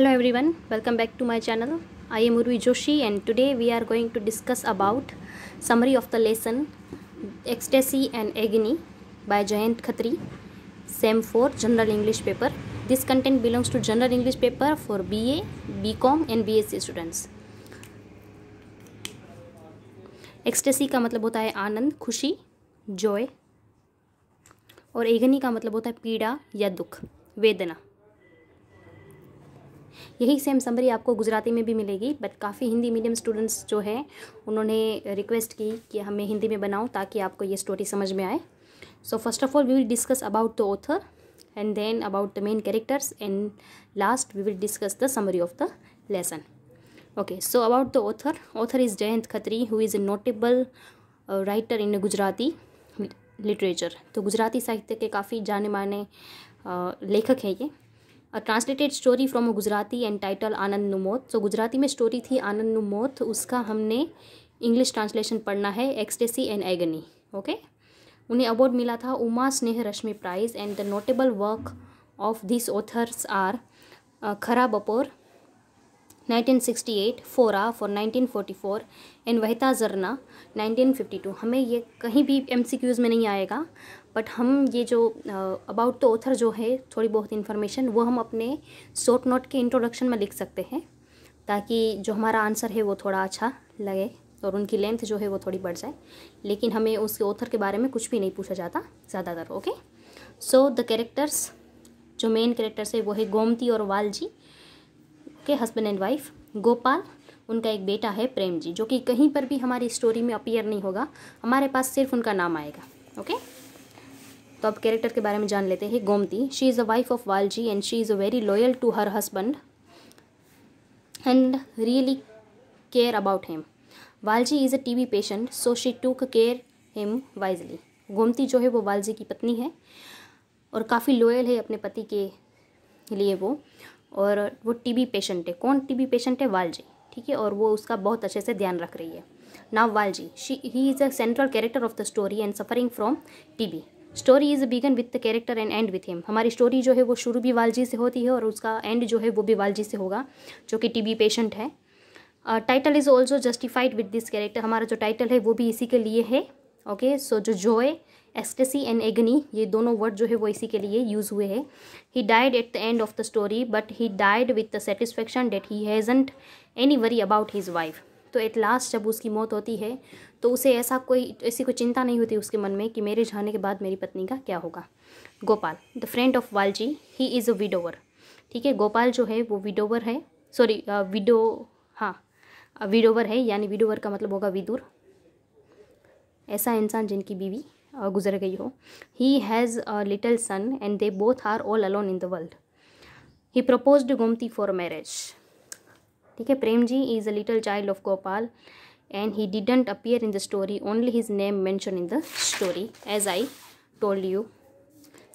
Hello every one welcome back to my channel I am Urvi Joshi and today we are going to discuss about summary of the lesson ecstasy and agony by Jayant Khatri same for general English paper this content belongs to general English paper for B A B com and B S C students ecstasy का मतलब होता है आनंद खुशी Joy और agony का मतलब होता है पीड़ा या दुख वेदना यही सेम समरी आपको गुजराती में भी मिलेगी बट काफ़ी हिंदी मीडियम स्टूडेंट्स जो हैं उन्होंने रिक्वेस्ट की कि हमें हिंदी में बनाऊँ ताकि आपको ये स्टोरी समझ में आए so first of all we will discuss about the author and then about the main characters and last we will discuss the summary of the lesson okay so about the author author is Jayant Khatri who is a notable writer in Gujarati literature तो गुजराती साहित्य के काफ़ी जाने माने uh, लेखक हैं ये a translated story from a Gujarati and title आनंद नुमोत सो गुजराती में स्टोरी थी आनंद नुमोत उसका हमने इंग्लिश ट्रांसलेशन पढ़ना है एक्सटेसी एंड एगनी ओके उन्हें अवार्ड मिला था Uma Sneh Rashmi prize and the notable work of this authors are Khara Bapor 1968 फोरा फॉर 1944 एंड वहता जरना 1952 हमें ये कहीं भी एम में नहीं आएगा बट हम ये जो अबाउट द ऑथर जो है थोड़ी बहुत इन्फॉर्मेशन वो हम अपने शॉर्ट नोट के इंट्रोडक्शन में लिख सकते हैं ताकि जो हमारा आंसर है वो थोड़ा अच्छा लगे और उनकी लेंथ जो है वो थोड़ी बढ़ जाए लेकिन हमें उसके ऑथर के बारे में कुछ भी नहीं पूछा जाता ज़्यादातर ओके सो द कैरेक्टर्स जो मेन कैरेक्टर्स है वो है गोमती और वालजी के हस्बैंड एंड वाइफ गोपाल उनका एक बेटा है प्रेम जी जो कि कहीं पर भी हमारी स्टोरी में अपीयर नहीं होगा हमारे पास सिर्फ उनका नाम आएगा ओके तो अब कैरेक्टर के बारे में जान लेते हैं Gomti she is a wife of Valji and she is a very loyal to her husband and really care about him Valji is a TB patient so she took care him wisely Gomti जो है वो वालजी की पत्नी है और काफ़ी लॉयल है अपने पति के लिए वो और वो टीबी पेशेंट है कौन टीबी पेशेंट है वालजी ठीक है और वो उसका बहुत अच्छे से ध्यान रख रही है now Valji she he is a central character of the story and suffering from TB story is begin with the character and end with him हमारी स्टोरी जो है वो शुरू भी वालजी से होती है और उसका एंड जो है वो भी वालजी से होगा जो कि टीबी पेशेंट है title is also justified with this character हमारा जो टाइटल है वो भी इसी के लिए है ओके सो जो जॉय एक्सटेसी एंड एगनी ये दोनों वर्ड जो है वो इसी के लिए यूज़ हुए हैं he died at the end of the story but he died with the satisfaction that he hasn't any worry about his wife तो एट लास्ट जब उसकी मौत होती है तो उसे ऐसा कोई ऐसी कोई चिंता नहीं होती उसके मन में कि मेरे जाने के बाद मेरी पत्नी का क्या होगा Gopal the friend of Valji he is a widower ठीक है गोपाल जो है वो विडोवर है सॉरी विडो हाँ विडोवर है यानी विडोवर का मतलब होगा विदुर ऐसा इंसान जिनकी बीवी गुजर गई हो he has a little son and they both are all alone in the world he propose Gomti for marriage ठीक है Prem ji is a little child of Gopal and he didn't appear in the story only his name mention in the story as I told you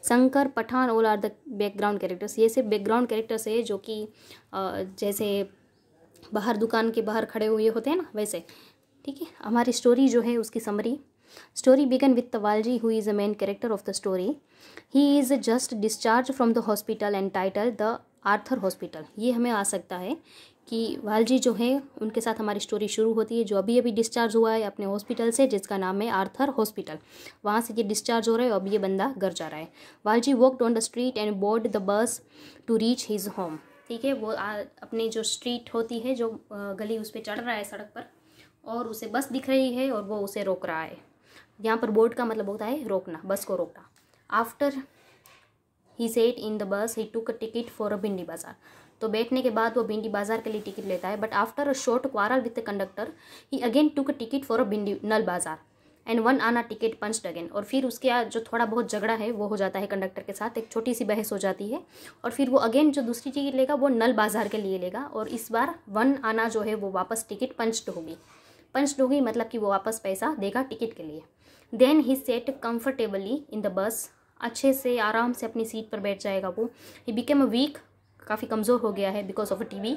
Shankar Pathan all are the background characters ये सिर्फ background characters है जो कि जैसे बाहर दुकान के बाहर खड़े हुए होते हैं ना वैसे ठीक है हमारी स्टोरी जो है उसकी summary Story began with Tavalji who is a main character of the story. He is just discharged from the hospital entitled the Arthur hospital ये हमें आ सकता है कि वालजी जो है उनके साथ हमारी स्टोरी शुरू होती है जो अभी अभी डिस्चार्ज हुआ है अपने हॉस्पिटल से जिसका नाम है आर्थर हॉस्पिटल वहाँ से ये डिस्चार्ज हो रहा है अब ये बंदा घर जा रहा है Valji walked on the street and board the bus to reach his home ठीक है वो आ, अपने जो स्ट्रीट होती है जो गली उस पर चढ़ रहा है सड़क पर और उसे बस दिख रही है और वो उसे रोक रहा है यहाँ पर बोर्ड का मतलब होता है रोकना बस को रोकना after he sat in the bus he took a ticket for a भिंडी बाजार तो बैठने के बाद वो भिंडी बाजार के लिए टिकट लेता है but after a short quarrel with the conductor he again took a ticket for a Bhindi Nal Bazaar and one anna ticket punch again और फिर उसके जो थोड़ा बहुत झगड़ा है वो हो जाता है कंडक्टर के साथ एक छोटी सी बहस हो जाती है और फिर वो अगेन जो दूसरी टिकट लेगा वो नल बाजार के लिए लेगा और इस बार वन आना जो है वो वापस टिकट पंचड होगी पंचड होगी मतलब कि वो वापस पैसा देगा टिकट के लिए then he sat comfortably in the bus अच्छे से आराम से अपनी सीट पर बैठ जाएगा वो ही बिकेम अ वीक काफ़ी कमज़ोर हो गया है because of a T B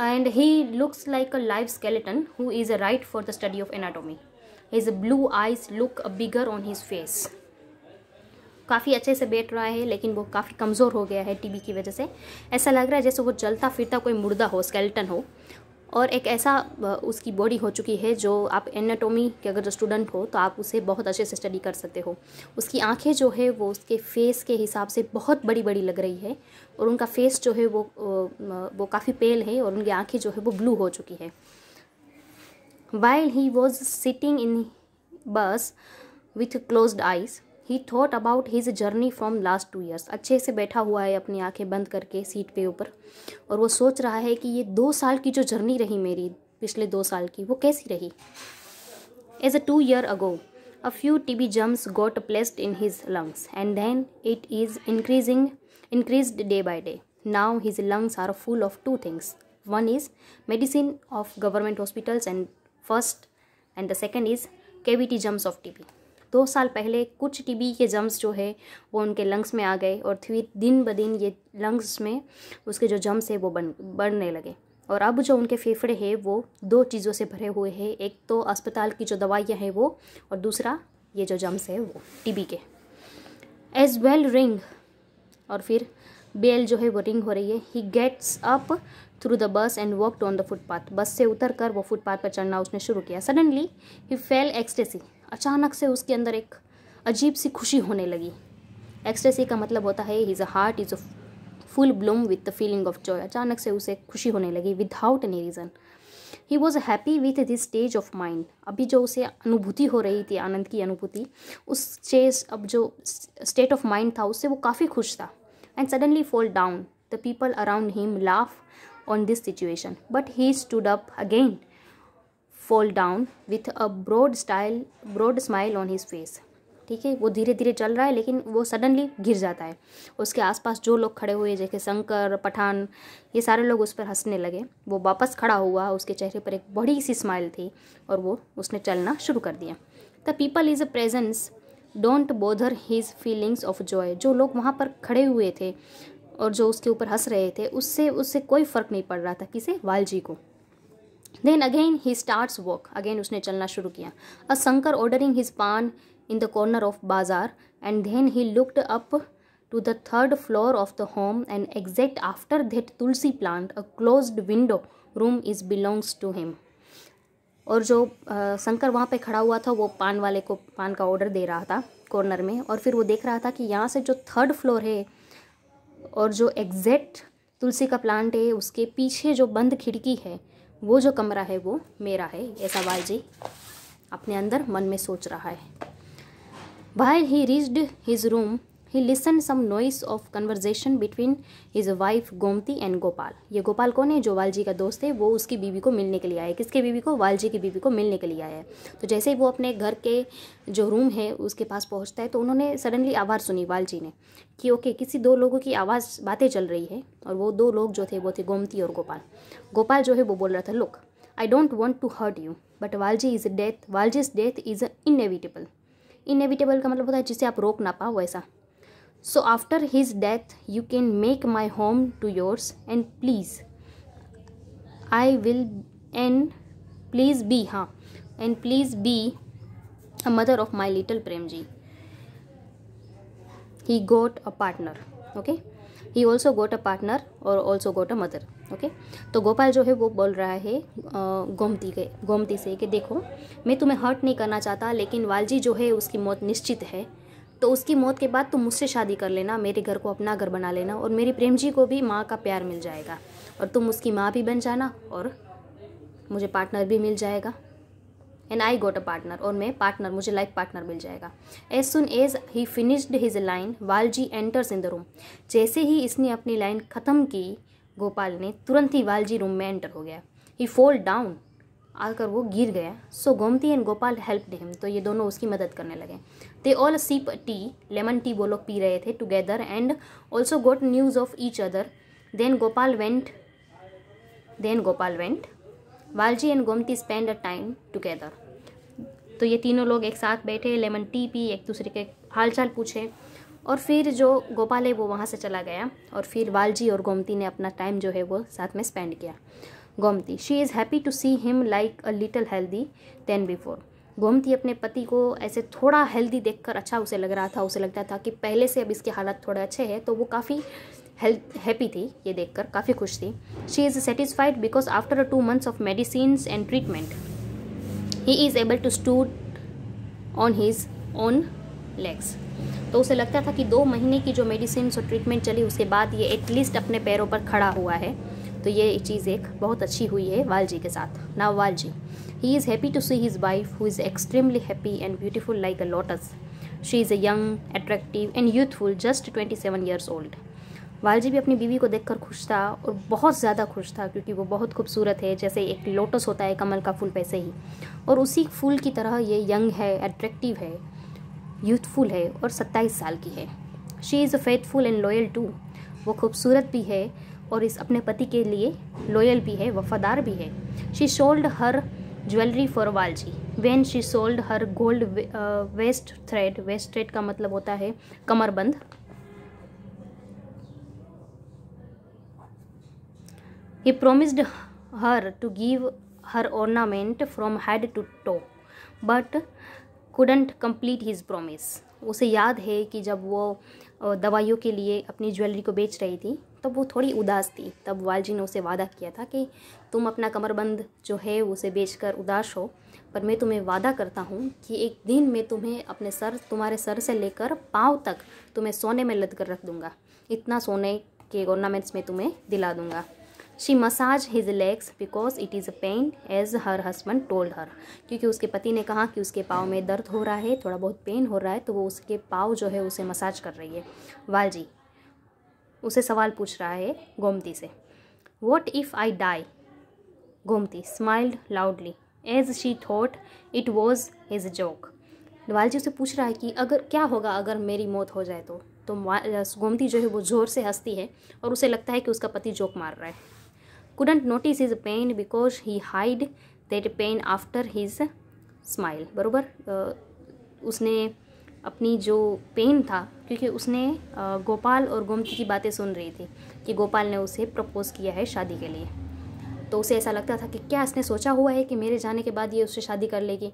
and he looks like a live skeleton who is a right for the study of anatomy his blue eyes look bigger on his face काफ़ी अच्छे से बैठ रहा है लेकिन वो काफ़ी कमज़ोर हो गया है टीबी की वजह से ऐसा लग रहा है जैसे वो जलता फिरता कोई मुर्दा हो स्केल्टन हो और एक ऐसा उसकी बॉडी हो चुकी है जो आप एनाटोमी के अगर स्टूडेंट हो तो आप उसे बहुत अच्छे से स्टडी कर सकते हो उसकी आंखें जो है वो उसके फेस के हिसाब से बहुत बड़ी बड़ी लग रही है और उनका फेस जो है वो वो काफ़ी पेल है और उनकी आँखें जो है वो ब्लू हो चुकी है while he was sitting in bus with close eyes he thought about his journey from last two years अच्छे से बैठा हुआ है अपनी आंखें बंद करके सीट पे ऊपर और वो सोच रहा है कि ये दो साल की जो जर्नी रही मेरी पिछले दो साल की वो कैसी रही as a two year ago a few T B germs got placed in his lungs and then it is increasing increase day by day now his lungs are full of two things one is medicine of government hospitals and first and the second is KVT germs of T B दो साल पहले कुछ TB के germs जो है वो उनके lungs में आ गए और फिर दिन ब दिन ये लंग्स में उसके जो जम्स है वो बन बढ़ने लगे और अब जो उनके फेफड़े हैं वो दो चीज़ों से भरे हुए हैं एक तो अस्पताल की जो दवाइयाँ हैं वो और दूसरा ये जो जम्स है वो टीबी के एज वेल रिंग और फिर बेल जो है वो रिंग हो रही है he gets up through the bus and walked on the footpath bus से उतर कर वो फुटपाथ पर चढ़ना उसने शुरू किया सडनली ही फेल एक्सटेसी अचानक से उसके अंदर एक अजीब सी खुशी होने लगी एक्सटेसी का मतलब होता है his heart is a full bloom with the feeling of joy अचानक से उसे खुशी होने लगी without any reason he was happy with this stage of mind अभी जो उसे अनुभूति हो रही थी आनंद की अनुभूति उस चेज अब जो स्टेट ऑफ माइंड था उससे वो काफ़ी खुश था and suddenly fall down the people around him laugh on this situation but he stood up again fall down with a broad style broad smile on his face ठीक है वो धीरे धीरे चल रहा है लेकिन वो सडनली गिर जाता है उसके आसपास जो लोग खड़े हुए जैसे शंकर पठान ये सारे लोग उस पर हंसने लगे वो वापस खड़ा हुआ उसके चेहरे पर एक बड़ी सी स्माइल थी और वो उसने चलना शुरू कर दिया the people is a presence don't bother his feelings of joy जो लोग वहाँ पर खड़े हुए थे और जो उसके ऊपर हंस रहे थे उससे उससे कोई फ़र्क नहीं पड़ रहा था किसे वालजी को then again he starts walk again उसने चलना शुरू किया a Shankar ordering his paan in the corner of bazaar and then he looked up to the third floor of the home and exact after that tulsi plant a closed window room is belongs to him और जो आ, शंकर वहाँ पे खड़ा हुआ था वो पान वाले को पान का ऑर्डर दे रहा था कॉर्नर में और फिर वो देख रहा था कि यहाँ से जो थर्ड फ्लोर है और जो एग्जैक्ट तुलसी का प्लांट है उसके पीछे जो बंद खिड़की है वो जो कमरा है वो मेरा है ऐसा जी अपने अंदर मन में सोच रहा है बाहर he reached his room he listen some noise of conversation between his wife Gomti and Gopal ये गोपाल कौन है जो वालजी का दोस्त है वो उसकी बीवी को मिलने के लिए आया है किसके बीवी को वालजी की बीवी को मिलने के लिए आया है तो जैसे ही वो अपने घर के जो रूम है उसके पास पहुँचता है तो उन्होंने सडनली आवाज़ सुनी वालजी ने कि ओके किसी दो लोगों की आवाज़ बातें चल रही है और वो दो लोग जो थे वो थे गोमती और गोपाल गोपाल जो है वो बोल रहा था look I don't want to hurt you but Valji is death Valji's death is inevitable inevitable का मतलब होता है जिसे आप रोक ना पाओ वैसा So after his death, you can make my home to yours, and please, I will, and please be, huh? And please be a mother of my little prem ji He got a partner, okay? he also got a partner or also got a mother okay okay? तो गोपाल जो है वो बोल रहा है गोमती के गोमती से कि देखो मैं तुम्हें हर्ट नहीं करना चाहता लेकिन वालजी जो है उसकी मौत निश्चित है तो उसकी मौत के बाद तुम मुझसे शादी कर लेना मेरे घर को अपना घर बना लेना और मेरी प्रेम जी को भी माँ का प्यार मिल जाएगा और तुम उसकी माँ भी बन जाना और मुझे पार्टनर भी मिल जाएगा and I goat a partner और मैं पार्टनर मुझे लाइफ पार्टनर मिल जाएगा as soon as he finished his line Valji enters in the room जैसे ही इसने अपनी लाइन ख़त्म की गोपाल ने तुरंत ही वालजी रूम में एंटर हो गया ही फोल्ड डाउन आकर वो गिर गया so Gomti and Gopal help him तो ये दोनों उसकी मदद करने लगे they all sip tea lemon tea वो लोग पी रहे थे together and also got news of each other then Gopal went then Gopal went Valji and Gomti spend a time together तो ये तीनों लोग एक साथ बैठे लेमन टी पी एक दूसरे के हालचाल पूछे और फिर जो गोपाल है वो वहाँ से चला गया और फिर वालजी और गोमती ने अपना टाइम जो है वो साथ में स्पेंड किया Gomti she is happy to see him like a little healthy then before Gomti अपने पति को ऐसे थोड़ा हेल्दी देखकर अच्छा उसे लग रहा था उसे लगता था कि पहले से अब इसके हालात थोड़े अच्छे हैं तो वो काफ़ी हेल्थ हैप्पी थी ये देखकर काफ़ी खुश थी she is satisfied because after a two months of medicine and treatment he is able to stood on his on legs तो उसे लगता था कि दो महीने की जो मेडिसिन और ट्रीटमेंट चली उसके बाद ये एटलीस्ट अपने पैरों पर खड़ा हुआ है तो ये चीज़ एक बहुत अच्छी हुई है वाल जी के साथ now Valji he is happy to see his wife who is extremely happy and beautiful like a lotus she is a young attractive and youthful just twenty seven years old Valji भी अपनी बीवी को देखकर खुश था और बहुत ज़्यादा खुश था क्योंकि वो बहुत खूबसूरत है जैसे एक लोटस होता है कमल का फूल वैसे ही और उसी फूल की तरह ये यंग है अट्रैक्टिव है यूथफुल है और सत्ताईस साल की है she is a faithful and loyal to वो खूबसूरत भी है और इस अपने पति के लिए लॉयल भी है वफादार भी है she sold her jewellery for Valji when she sold her gold waist thread waist thread का मतलब होता है कमरबंद he promised her to give her ornament from head to toe but couldn't complete his promise उसे याद है कि जब वो uh, दवाइयों के लिए अपनी ज्वेलरी को बेच रही थी तब वो थोड़ी उदास थी तब वालजी ने उसे वादा किया था कि तुम अपना कमरबंद जो है उसे बेचकर उदास हो पर मैं तुम्हें वादा करता हूँ कि एक दिन मैं तुम्हें अपने सर तुम्हारे सर से लेकर पाँव तक तुम्हें सोने में लद कर रख दूँगा इतना सोने के ऑर्नामेंट्स में तुम्हें दिला दूँगा she massage his legs because it is a pain as her husband told her क्योंकि उसके पति ने कहा कि उसके पाँव में दर्द हो रहा है थोड़ा बहुत पेन हो रहा है तो वो उसके पाँव जो है उसे मसाज कर रही है वालजी उसे सवाल पूछ रहा है गोमती से what if I die Gomti smiled loudly as she thought it was his joke जी उसे पूछ रहा है कि अगर क्या होगा अगर मेरी मौत हो जाए तो तो गोमती जो है वो ज़ोर से हंसती है और उसे लगता है कि उसका पति जोक मार रहा है couldn't notice is pain because he hide that pain after his smile बरोबर उसने अपनी जो पेन था क्योंकि उसने गोपाल और गोमती की बातें सुन रही थी कि गोपाल ने उसे प्रपोज़ किया है शादी के लिए तो उसे ऐसा लगता था कि क्या इसने सोचा हुआ है कि मेरे जाने के बाद ये उससे शादी कर लेगी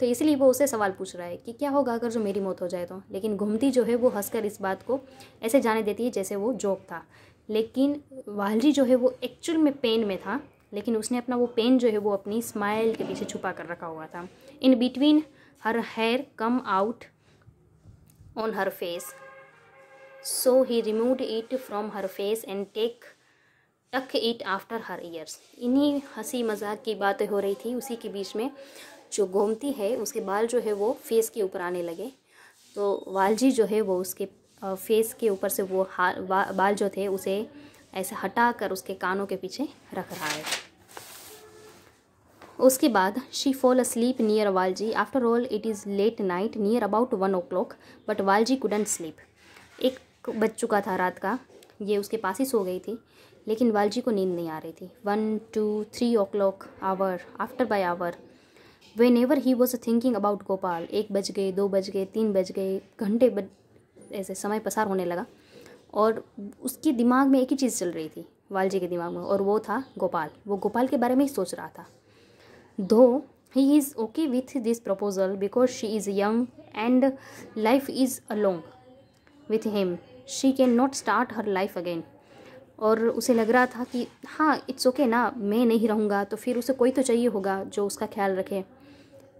तो इसलिए वो उसे सवाल पूछ रहा है कि क्या होगा अगर जो मेरी मौत हो जाए तो लेकिन घूमती जो है वो हंसकर इस बात को ऐसे जाने देती है जैसे वो जोक था लेकिन वालजी जो है वो एक्चुअल में पेन में था लेकिन उसने अपना वो पेन जो है वो अपनी स्माइल के पीछे छुपा कर रखा हुआ था in between her hair come out on her face. So he removed it from her face and take tuck it after her ears इन्हीं हंसी मजाक की बातें हो रही थी उसी के बीच में जो गोमती है उसके बाल जो है वो फेस के ऊपर आने लगे तो वालजी जो है वो उसके फेस के ऊपर से वो हार बाल जो थे उसे ऐसे हटा कर उसके कानों के पीछे रख रहा है उसके बाद she fall sleep near Valji after all it is late night near about one o'clock but Valji couldn't sleep एक बज चुका था रात का ये उसके पास ही सो गई थी लेकिन वालजी को नींद नहीं आ रही थी one two three o'clock hour after by hour whenever he was thinking about Gopal एक बज गए दो बज गए तीन बज गए घंटे बज ऐसे समय पसार होने लगा और उसके दिमाग में एक ही चीज़ चल रही थी वालजी के दिमाग में और वो था गोपाल वो गोपाल के बारे में ही सोच रहा था though he is okay with this proposal because she is young and life is a long with him she can not start her life again और उसे लग रहा था कि हाँ इट्स ओके ना मैं नहीं रहूँगा तो फिर उसे कोई तो चाहिए होगा जो उसका ख्याल रखे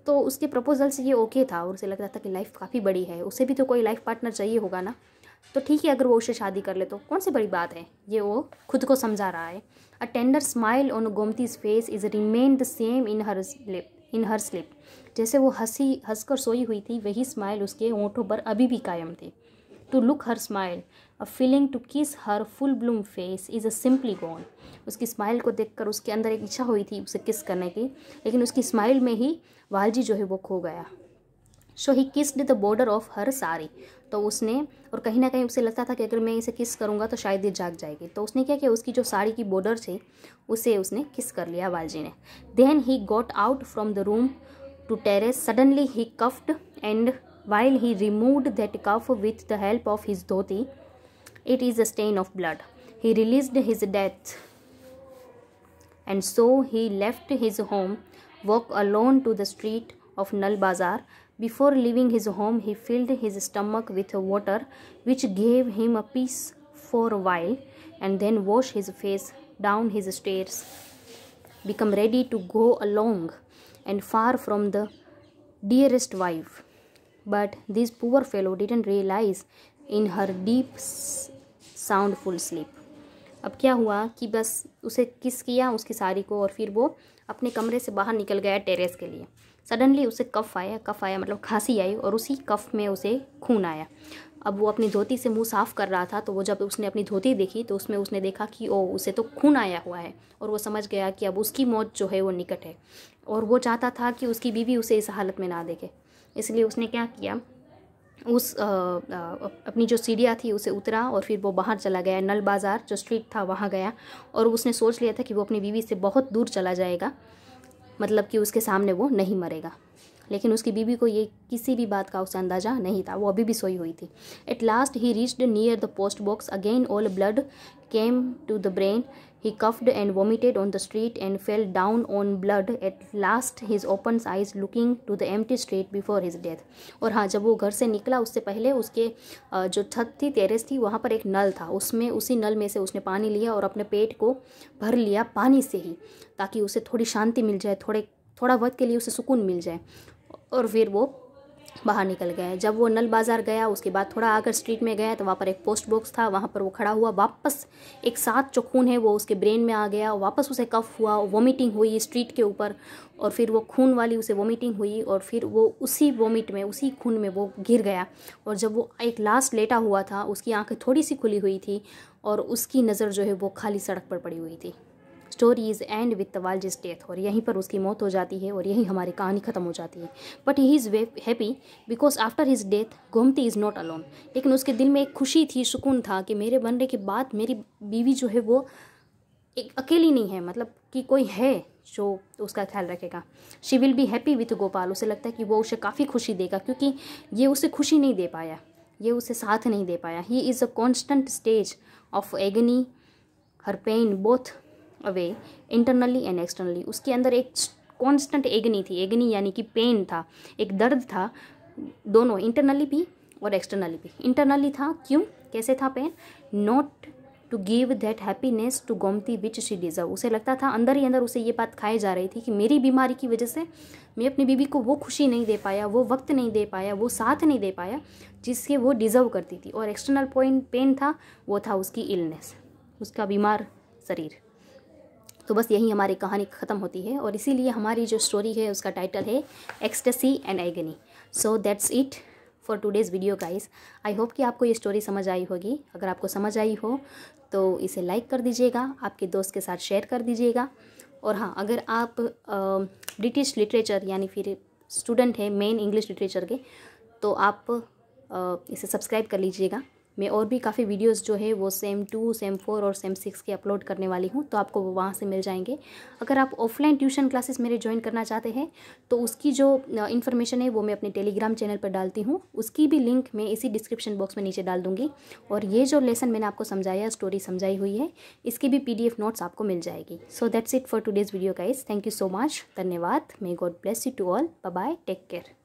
तो उसके प्रपोजल से ये ओके था और उसे लग रहा था कि लाइफ काफ़ी बड़ी है उसे भी तो कोई लाइफ पार्टनर चाहिए होगा ना तो ठीक है अगर वो उससे शादी कर ले तो कौन सी बड़ी बात है ये वो खुद को समझा रहा है a tender smile on Gomti's face is remain the same in her sleep in her sleep जैसे वो हंसी हंसकर सोई हुई थी वही स्माइल उसके ओंठों पर अभी भी कायम थी to look her smile a feeling to kiss her full bloom face is a simply gone उसकी स्माइल को देखकर उसके अंदर एक इच्छा हुई थी उसे किस करने की लेकिन उसकी स्माइल में ही वालजी जो है वो खो गया so he kissed the border of her sari तो उसने और कहीं ना कहीं उसे लगता था कि अगर मैं इसे किस करूँगा तो शायद ये जाग जाएगी तो उसने क्या किया उसकी जो साड़ी की बॉर्डर थी उसे उसने किस कर लिया वालजी ने then he got out from the room to terrace suddenly he coughed and while he removed that cough with the help of his dhoti it is a stain of blood he realised his death and so he left his home walk alone to the street of Nal Bazaar Before leaving his home, he filled his stomach with water, which gave him a peace for a while, and then washed his face down his stairs, become ready to go along and far from the dearest wife. But this poor fellow didn't realize in her deep soundful sleep. अब क्या हुआ कि बस उसे किस किया उसकी सारी को और फिर वो अपने कमरे से बाहर निकल गया टेरेस के लिए सडनली उसे कफ आया कफ आया मतलब खांसी आई और उसी कफ में उसे खून आया अब वो अपनी धोती से मुंह साफ़ कर रहा था तो वो जब उसने अपनी धोती देखी तो उसमें उसने देखा कि ओ उसे तो खून आया हुआ है और वो समझ गया कि अब उसकी मौत जो है वो निकट है और वो चाहता था कि उसकी बीवी उसे इस हालत में ना देखे इसलिए उसने क्या किया उस आ, आ, अपनी जो सीढ़िया थी उसे उतरा और फिर वो बाहर चला गया नल बाज़ार जो स्ट्रीट था वहाँ गया और उसने सोच लिया था कि वो अपनी बीवी से बहुत दूर चला जाएगा मतलब कि उसके सामने वो नहीं मरेगा लेकिन उसकी बीबी को ये किसी भी बात का उसे अंदाजा नहीं था वो अभी भी सोई हुई थी at last he reached near the post box again all blood came to the brain He coughed and vomited on the street and fell down on blood. At last his open eyes looking to the empty street before his death. और हाँ जब वो घर से निकला उससे पहले उसके जो छत थी टेरेस थी वहाँ पर एक नल था उसमें उसी नल में से उसने पानी लिया और अपने पेट को भर लिया पानी से ही ताकि उसे थोड़ी शांति मिल जाए थोड़े थोड़ा वक्त के लिए उसे सुकून मिल जाए और फिर वो बाहर निकल गए जब वो नल बाज़ार गया उसके बाद थोड़ा आकर स्ट्रीट में गया तो वहाँ पर एक पोस्ट बॉक्स था वहाँ पर वो खड़ा हुआ वापस एक साथ जो खून है वो उसके ब्रेन में आ गया वापस उसे कफ हुआ वॉमिटिंग हुई स्ट्रीट के ऊपर और फिर वो खून वाली उसे वॉमिटिंग हुई और फिर वो उसी वॉमिट में उसी खून में वो गिर गया और जब वो एक लास्ट लेटा हुआ था उसकी आँखें थोड़ी सी खुली हुई थी और उसकी नज़र जो है वो खाली सड़क पर पड़ी हुई थी story is end with Valji's death और यहीं पर उसकी मौत हो जाती है और यहीं हमारी कहानी ख़त्म हो जाती है but he is way happy because after his death Gomti is not alone लेकिन उसके दिल में एक खुशी थी सुकून था कि मेरे बनने के बाद मेरी बीवी जो है वो एक अकेली नहीं है मतलब कि कोई है जो उसका ख्याल रखेगा she will be happy with Gopal उसे लगता है कि वो उसे काफ़ी खुशी देगा क्योंकि ये उसे खुशी नहीं दे पाया ये उसे साथ नहीं दे पाया he is a constant stage of agony her pain both away internally and externally उसके अंदर एक कॉन्स्टेंट एग्नी थी एग्नी यानी कि पेन था एक दर्द था दोनों इंटरनली भी और एक्सटर्नली भी इंटरनली था क्यों कैसे था pain not to give that happiness to Gomti which she deserve उसे लगता था अंदर ही अंदर उसे ये बात खाई जा रही थी कि मेरी बीमारी की वजह से मैं अपनी बीबी को वो खुशी नहीं दे पाया वो वक्त नहीं दे पाया वो साथ नहीं दे पाया जिसके वो डिजर्व करती थी और एक्सटर्नल पॉइंट पेन था वो था उसकी इलनेस उसका बीमार शरीर तो बस यही हमारी कहानी ख़त्म होती है और इसीलिए हमारी जो स्टोरी है उसका टाइटल है ecstasy and agony so that's it for today's video guys I hope कि आपको ये स्टोरी समझ आई होगी अगर आपको समझ आई हो तो इसे लाइक कर दीजिएगा आपके दोस्त के साथ शेयर कर दीजिएगा और हाँ अगर आप ब्रिटिश लिटरेचर यानी फिर स्टूडेंट हैं मेन इंग्लिश लिटरेचर के तो आप आ, इसे सब्सक्राइब कर लीजिएगा मैं और भी काफ़ी वीडियोस जो है वो सेम टू सेम फोर और सेम सिक्स के अपलोड करने वाली हूँ तो आपको वो वहाँ से मिल जाएंगे अगर आप ऑफलाइन ट्यूशन क्लासेस मेरे ज्वाइन करना चाहते हैं तो उसकी जो इन्फॉर्मेशन है वो मैं अपने टेलीग्राम चैनल पर डालती हूँ उसकी भी लिंक मैं इसी डिस्क्रिप्शन बॉक्स में नीचे डाल दूँगी और ये जो लेसन मैंने आपको समझाया स्टोरी समझाई हुई है इसकी भी पी नोट्स आपको मिल जाएगी so that's it for today's video guys thank you so much धन्यवाद may God bless you to all bye take care